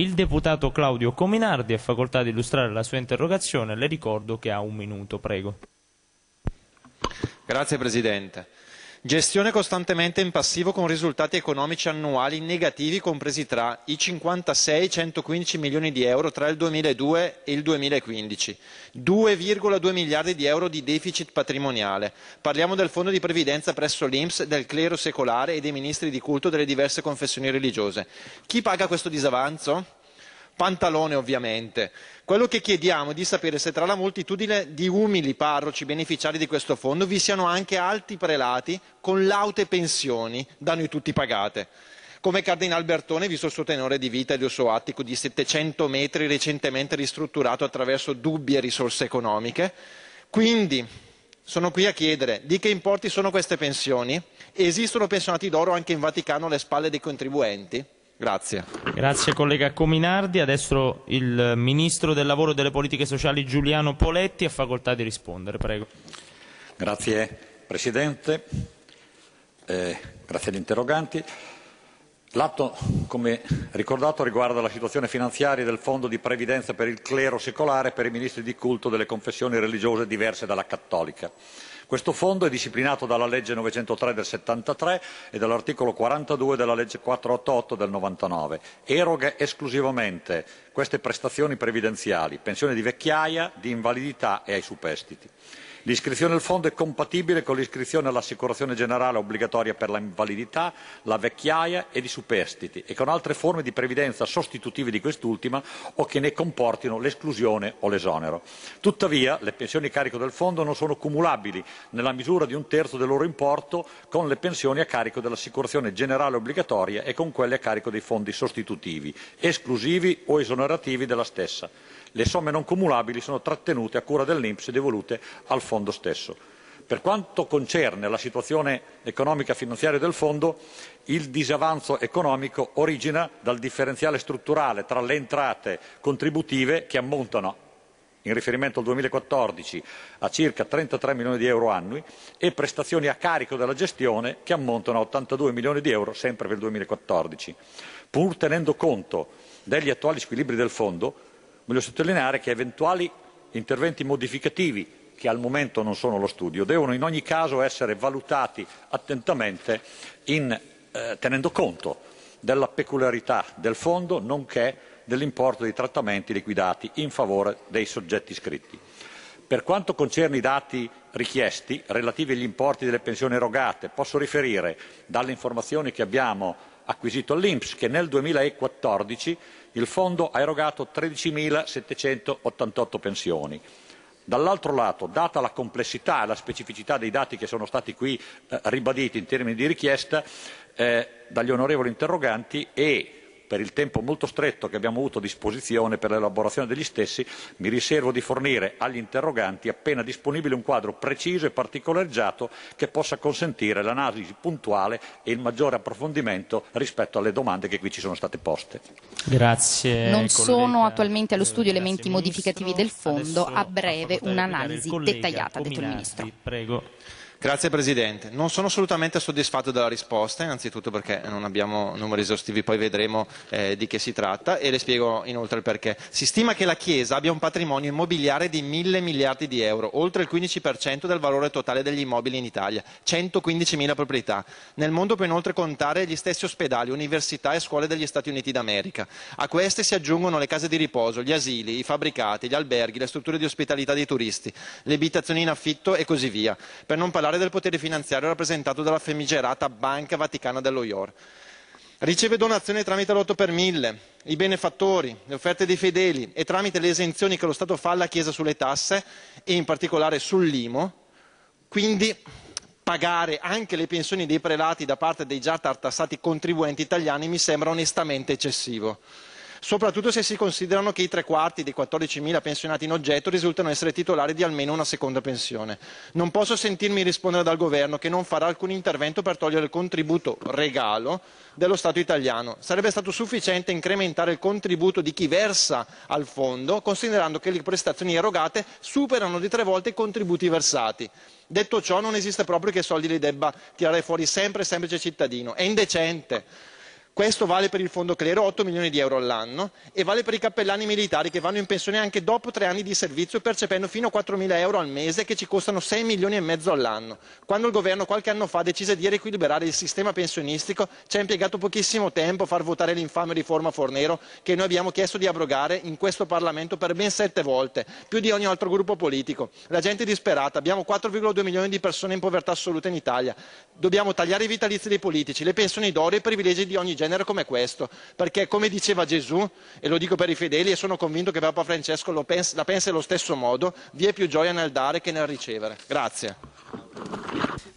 Il deputato Claudio Cominardi ha facoltà di illustrare la sua interrogazione. Le ricordo che ha un minuto, prego. Grazie Presidente. Gestione costantemente in passivo con risultati economici annuali negativi compresi tra i 56 e i 115 milioni di euro tra il 2002 e il 2015, 2,2 miliardi di euro di deficit patrimoniale. Parliamo del fondo di previdenza presso l'Inps, del clero secolare e dei ministri di culto delle diverse confessioni religiose. Chi paga questo disavanzo? pantalone ovviamente. Quello che chiediamo è di sapere se tra la moltitudine di umili parroci beneficiari di questo fondo vi siano anche alti prelati con laute pensioni da noi tutti pagate come Cardinal Bertone, visto il suo tenore di vita e il suo attico di 700 metri recentemente ristrutturato attraverso dubbie risorse economiche. Quindi sono qui a chiedere di che importi sono queste pensioni? Esistono pensionati d'oro anche in Vaticano alle spalle dei contribuenti? Grazie. Grazie collega Cominardi. Adesso il Ministro del Lavoro e delle Politiche Sociali Giuliano Poletti ha facoltà di rispondere. Prego. Grazie Presidente, eh, grazie agli interroganti. L'atto, come ricordato, riguarda la situazione finanziaria del Fondo di Previdenza per il clero secolare per i ministri di culto delle confessioni religiose diverse dalla cattolica. Questo fondo è disciplinato dalla legge 903 del 73 e dall'articolo 42 della legge 488 del 99. Eroga esclusivamente queste prestazioni previdenziali, pensione di vecchiaia, di invalidità e ai superstiti. L'iscrizione al fondo è compatibile con l'iscrizione all'assicurazione generale obbligatoria per l'invalidità, la vecchiaia e i superstiti e con altre forme di previdenza sostitutive di quest'ultima o che ne comportino l'esclusione o l'esonero. Tuttavia, le pensioni a carico del fondo non sono cumulabili nella misura di un terzo del loro importo con le pensioni a carico dell'assicurazione generale obbligatoria e con quelle a carico dei fondi sostitutivi, esclusivi o esonerativi della stessa. Le somme non cumulabili sono trattenute a cura dell'INPS e devolute al fondo fondo stesso. Per quanto concerne la situazione economica finanziaria del fondo, il disavanzo economico origina dal differenziale strutturale tra le entrate contributive che ammontano in riferimento al 2014 a circa 33 milioni di euro annui e prestazioni a carico della gestione che ammontano a 82 milioni di euro sempre per il 2014. Pur tenendo conto degli attuali squilibri del fondo, voglio sottolineare che eventuali interventi modificativi che al momento non sono allo studio, devono in ogni caso essere valutati attentamente in, eh, tenendo conto della peculiarità del fondo, nonché dell'importo dei trattamenti liquidati in favore dei soggetti iscritti. Per quanto concerne i dati richiesti relativi agli importi delle pensioni erogate, posso riferire dalle informazioni che abbiamo acquisito all'INPS che nel 2014 il fondo ha erogato 13.788 pensioni, Dall'altro lato, data la complessità e la specificità dei dati che sono stati qui eh, ribaditi in termini di richiesta eh, dagli onorevoli interroganti e per il tempo molto stretto che abbiamo avuto a disposizione per l'elaborazione degli stessi, mi riservo di fornire agli interroganti, appena disponibile, un quadro preciso e particolareggiato che possa consentire l'analisi puntuale e il maggiore approfondimento rispetto alle domande che qui ci sono state poste. Grazie, non collega, sono attualmente allo eh, studio elementi modificativi del fondo, a breve un'analisi dettagliata, ha detto il Ministro. Prego. Grazie Presidente. Non sono assolutamente soddisfatto della risposta, innanzitutto perché non abbiamo numeri esaustivi, poi vedremo eh, di che si tratta e le spiego inoltre il perché. Si stima che la Chiesa abbia un patrimonio immobiliare di mille miliardi di euro, oltre il 15% del valore totale degli immobili in Italia, 115 mila proprietà. Nel mondo può inoltre contare gli stessi ospedali, università e scuole degli Stati Uniti d'America. A queste si aggiungono le case di riposo, gli asili, i fabbricati, gli alberghi, le strutture di ospitalità dei turisti, le abitazioni in affitto e così via. Per non parlare titolare del potere finanziario rappresentato dalla famigerata Banca Vaticana dello IOR. Riceve donazioni tramite l'otto per mille, i benefattori, le offerte dei fedeli e tramite le esenzioni che lo Stato fa alla Chiesa sulle tasse e in particolare sull'IMO. Quindi pagare anche le pensioni dei prelati da parte dei già tartassati contribuenti italiani mi sembra onestamente eccessivo soprattutto se si considerano che i tre quarti dei 14.000 pensionati in oggetto risultano essere titolari di almeno una seconda pensione. Non posso sentirmi rispondere dal governo che non farà alcun intervento per togliere il contributo regalo dello Stato italiano. Sarebbe stato sufficiente incrementare il contributo di chi versa al fondo, considerando che le prestazioni erogate superano di tre volte i contributi versati. Detto ciò, non esiste proprio che i soldi li debba tirare fuori sempre il semplice cittadino. È indecente. Questo vale per il fondo clero (8 milioni di euro all'anno) e vale per i cappellani militari che vanno in pensione anche dopo tre anni di servizio percependo fino a 4.000 euro al mese che ci costano 6 milioni e mezzo all'anno. Quando il governo qualche anno fa decise di riequilibrare il sistema pensionistico ci ha impiegato pochissimo tempo a far votare l'infame riforma Fornero che noi abbiamo chiesto di abrogare in questo Parlamento per ben sette volte, più di ogni altro gruppo politico. La gente è disperata, abbiamo 4,2 milioni di persone in povertà assoluta in Italia. Dobbiamo tagliare i vitalizi dei politici, le pensioni d'oro e i privilegi di ogni genere come questo, perché come diceva Gesù, e lo dico per i fedeli e sono convinto che Papa Francesco pens- la pensa allo stesso modo, vi è più gioia nel dare che nel ricevere. Grazie.